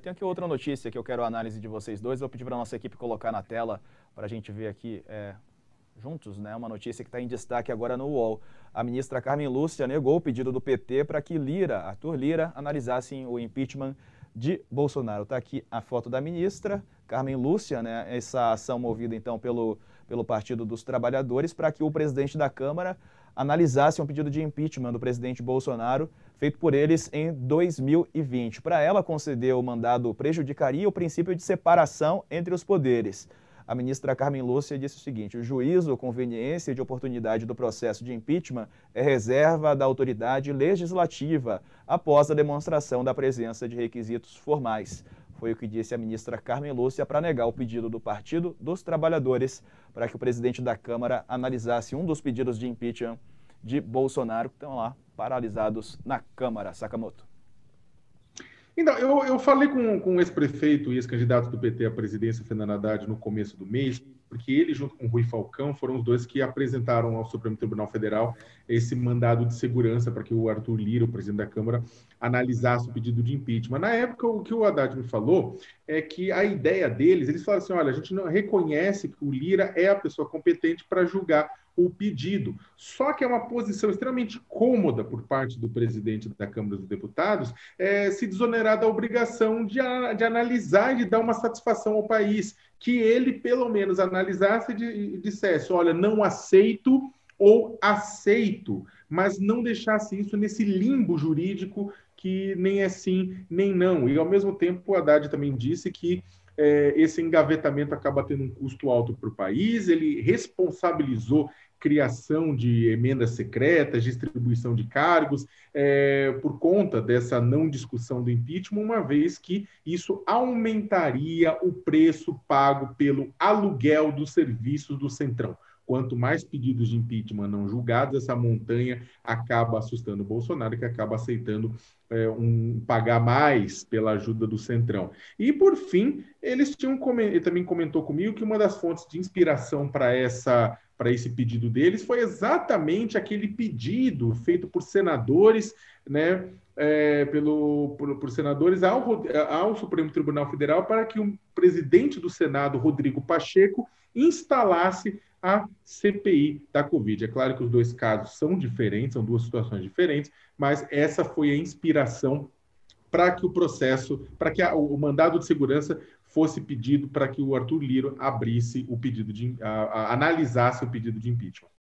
Tem aqui outra notícia que eu quero a análise de vocês dois. Vou pedir para a nossa equipe colocar na tela para a gente ver aqui é, juntos, né? Uma notícia que está em destaque agora no UOL. A ministra Carmen Lúcia negou o pedido do PT para que Lira, Arthur Lira, analisassem o impeachment de Bolsonaro. Está aqui a foto da ministra, Carmen Lúcia, né, essa ação movida então pelo, pelo Partido dos Trabalhadores, para que o presidente da Câmara analisasse um pedido de impeachment do presidente Bolsonaro, feito por eles em 2020. Para ela, conceder o mandado prejudicaria o princípio de separação entre os poderes a ministra Carmen Lúcia disse o seguinte: o juízo, conveniência de oportunidade do processo de impeachment é reserva da autoridade legislativa após a demonstração da presença de requisitos formais. Foi o que disse a ministra Carmen Lúcia para negar o pedido do Partido dos Trabalhadores para que o presidente da Câmara analisasse um dos pedidos de impeachment de Bolsonaro, que estão lá paralisados na Câmara, Sakamoto. Então, eu, eu falei com, com prefeito e ex-candidato do PT à presidência, Fernando Haddad, no começo do mês, porque ele, junto com Rui Falcão, foram os dois que apresentaram ao Supremo Tribunal Federal esse mandado de segurança para que o Arthur Lira, o presidente da Câmara, analisasse o pedido de impeachment. Na época, o que o Haddad me falou é que a ideia deles, eles falaram assim: olha, a gente não reconhece que o Lira é a pessoa competente para julgar o pedido. Só que é uma posição extremamente cômoda por parte do presidente da Câmara dos Deputados é, se desonerar da obrigação de, a, de analisar e de dar uma satisfação ao país, que ele, pelo menos, analisasse e dissesse: olha, não aceito ou aceito, mas não deixasse isso nesse limbo jurídico que nem é sim, nem não. E, ao mesmo tempo, o Haddad também disse que é, esse engavetamento acaba tendo um custo alto para o país, ele responsabilizou criação de emendas secretas, distribuição de cargos, é, por conta dessa não discussão do impeachment, uma vez que isso aumentaria o preço pago pelo aluguel dos serviços do Centrão. Quanto mais pedidos de impeachment não julgados, essa montanha acaba assustando o Bolsonaro, que acaba aceitando é, um pagar mais pela ajuda do Centrão. E por fim, eles tinham ele também comentou comigo que uma das fontes de inspiração para essa para esse pedido deles foi exatamente aquele pedido feito por senadores, né, é, pelo, por, por, senadores ao, ao Supremo Tribunal Federal para que o presidente do Senado, Rodrigo Pacheco, instalasse a CPI da Covid. É claro que os dois casos são diferentes, são duas situações diferentes, mas essa foi a inspiração para que o processo, para que a, o mandado de segurança fosse pedido para que o Arthur Lira abrisse o pedido de a, a, analisasse o pedido de impeachment.